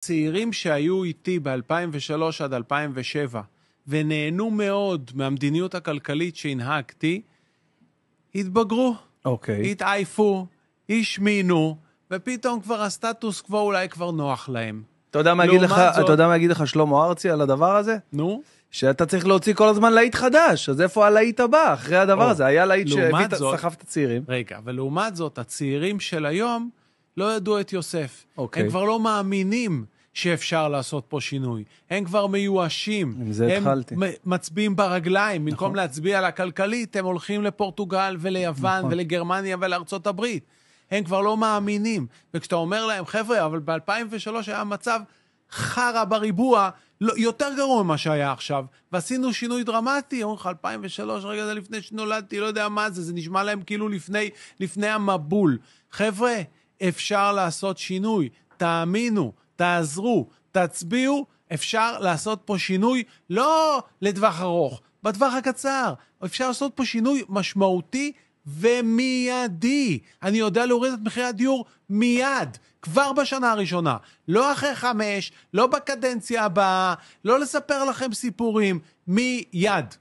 צעירים שהיו איתי ב-2003 עד 2007 ונהנו מאוד מהמדיניות הכלכלית שהנהגתי, התבגרו, okay. אוקיי. התעייפו, השמינו, ופתאום כבר הסטטוס קוו אולי כבר נוח להם. אתה יודע מה אגיד לך, זאת... אתה יודע מה יגיד לך שלמה ארצי על הדבר הזה? נו. שאתה צריך להוציא כל הזמן להיט חדש, אז איפה הלהיט הבא אחרי הדבר או, הזה? היה להיט שסחף את הצעירים. רגע, ולעומת זאת, הצעירים של היום לא ידעו את יוסף. אוקיי. הם כבר לא מאמינים שאפשר לעשות פה שינוי. הם כבר מיואשים. עם זה הם התחלתי. הם מצביעים ברגליים. נכון. במקום להצביע על הכלכלית, הם הולכים לפורטוגל וליוון נכון. ולגרמניה ולארצות הברית. הם כבר לא מאמינים. וכשאתה אומר להם, חבר'ה, אבל ב-2003 היה מצב חרא בריבוע, לא, יותר גרוע ממה שהיה עכשיו, ועשינו שינוי דרמטי, אומרים לך, 2003, רגע, זה לפני שנולדתי, לא יודע מה זה, זה נשמע להם כאילו לפני, לפני המבול. חבר'ה, אפשר לעשות שינוי. תאמינו, תעזרו, תצביעו, אפשר לעשות פה שינוי לא לטווח ארוך, בטווח הקצר. אפשר לעשות פה שינוי משמעותי ומיידי. אני יודע להוריד את מחירי הדיור מיד, כבר בשנה הראשונה. לא אחרי חמש, לא בקדנציה הבאה, לא לספר לכם סיפורים, מיד.